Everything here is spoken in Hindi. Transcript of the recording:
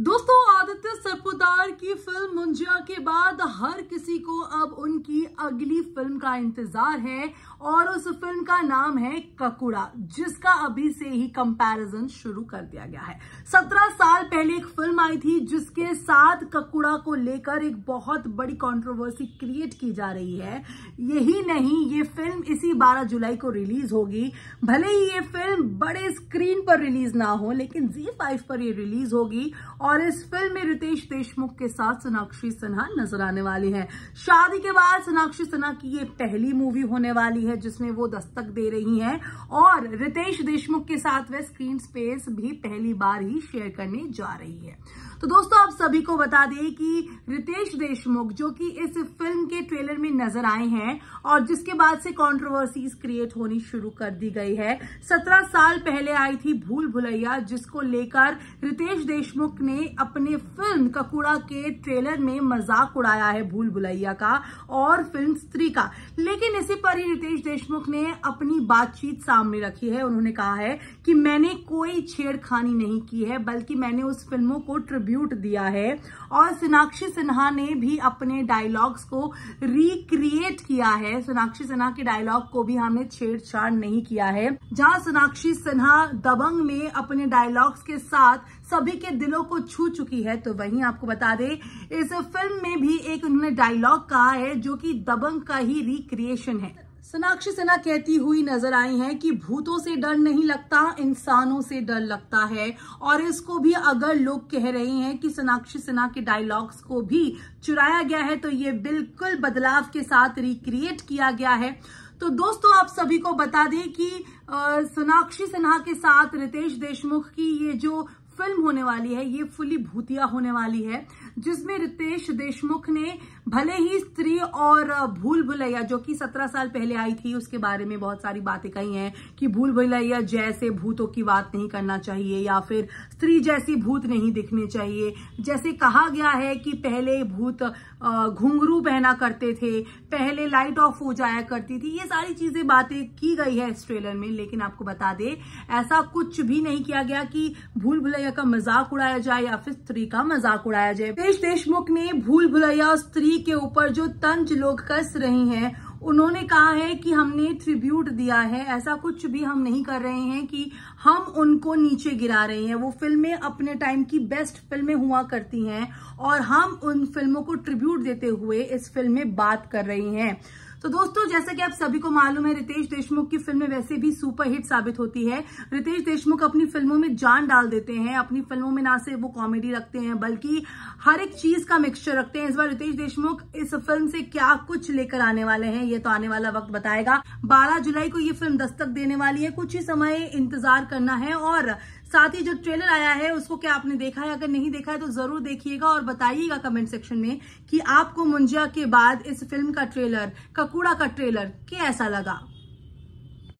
दोस्तों आदित्य सरपोदार की फिल्म मुंजिया के बाद हर किसी को अब उनकी अगली फिल्म का इंतजार है और उस फिल्म का नाम है ककुड़ा जिसका अभी से ही कंपैरिजन शुरू कर दिया गया है सत्रह साल पहले एक फिल्म आई थी जिसके साथ ककुड़ा को लेकर एक बहुत बड़ी कंट्रोवर्सी क्रिएट की जा रही है यही नहीं ये फिल्म इसी बारह जुलाई को रिलीज होगी भले ही ये फिल्म बड़े स्क्रीन पर रिलीज ना हो लेकिन जी फाइव पर ये रिलीज होगी और इस फिल्म में रितेश देशमुख के साथ सोनाक्षी सिन्हा नजर आने वाली हैं शादी के बाद सोनाक्षी सिन्हा की ये पहली मूवी होने वाली है जिसमें वो दस्तक दे रही हैं और रितेश देशमुख के साथ वे स्क्रीन स्पेस भी पहली बार ही शेयर करने जा रही है तो दोस्तों आप सभी को बता दें कि रितेश देशमुख जो कि इस फिल्म के ट्रेलर में नजर आए हैं और जिसके बाद से कंट्रोवर्सीज क्रिएट होनी शुरू कर दी गई है सत्रह साल पहले आई थी भूल भुलैया जिसको लेकर रितेश देशमुख ने ने अपने फिल्म ककुड़ा के ट्रेलर में मजाक उड़ाया है भूल भुलैया का और फिल्म स्त्री का लेकिन इसी पर ही रितेश देशमुख ने अपनी बातचीत सामने रखी है उन्होंने कहा है कि मैंने कोई छेड़खानी नहीं की है बल्कि मैंने उस फिल्मों को ट्रिब्यूट दिया है और सोनाक्षी सिन्हा ने भी अपने डायलॉग्स को रिक्रिएट किया है सोनाक्षी सिन्हा के डायलॉग को भी हमने छेड़छाड़ नहीं किया है जहां सोनाक्षी सिन्हा दबंग में अपने डायलॉग्स के साथ सभी के दिलों को छू चुकी है तो वहीं आपको बता दें इस फिल्म में भी एक उन्होंने डायलॉग कहा है जो कि दबंग का ही रिक्रिएशन है सोनाक्षी सिन्हा कहती हुई नजर आई हैं कि भूतों से डर नहीं लगता इंसानों से डर लगता है और इसको भी अगर लोग कह रहे हैं कि सोनाक्षी सिन्हा के डायलॉग्स को भी चुराया गया है तो ये बिल्कुल बदलाव के साथ रिक्रिएट किया गया है तो दोस्तों आप सभी को बता दें कि सोनाक्षी सिन्हा के साथ रितेश देशमुख की ये जो फिल्म होने वाली है ये फुली भूतिया होने वाली है जिसमें रितेश देशमुख ने भले ही स्त्री और भूल भुलैया जो कि सत्रह साल पहले आई थी उसके बारे में बहुत सारी बातें कही हैं कि भूल भुलैया जैसे भूतों की बात नहीं करना चाहिए या फिर स्त्री जैसी भूत नहीं दिखने चाहिए जैसे कहा गया है कि पहले भूत घुंघरू पहना करते थे पहले लाइट ऑफ हो जाया करती थी ये सारी चीजें बातें की गई है इस ट्रेलर में लेकिन आपको बता दे ऐसा कुछ भी नहीं किया गया कि भूल भुलैया भुलैया का मजाक उड़ाया जाए या फिर स्त्री का मजाक उड़ाया जाए देश देशमुख ने भूल भुलैया स्त्री के ऊपर जो तंज लोग कस रहे हैं उन्होंने कहा है कि हमने ट्रिब्यूट दिया है ऐसा कुछ भी हम नहीं कर रहे हैं कि हम उनको नीचे गिरा रहे हैं वो फिल्में अपने टाइम की बेस्ट फिल्में हुआ करती हैं और हम उन फिल्मों को ट्रिब्यूट देते हुए इस फिल्म में बात कर रही हैं तो दोस्तों जैसा कि आप सभी को मालूम है रितेश देशमुख की फिल्में वैसे भी सुपरहिट साबित होती है रितेश देशमुख अपनी फिल्मों में जान डाल देते हैं अपनी फिल्मों में ना सिर्फ वो कॉमेडी रखते हैं बल्कि हर एक चीज का मिक्सचर रखते हैं इस बार रितेश देशमुख इस फिल्म से क्या कुछ लेकर आने वाले हैं ये तो आने वाला वक्त बताएगा बारह जुलाई को ये फिल्म दस्तक देने वाली है कुछ ही समय इंतजार करना है और साथ ही जो ट्रेलर आया है उसको क्या आपने देखा है अगर नहीं देखा है तो जरूर देखिएगा और बताइएगा कमेंट सेक्शन में कि आपको मुंजिया के बाद इस फिल्म का ट्रेलर ककूड़ा का ट्रेलर कैसा लगा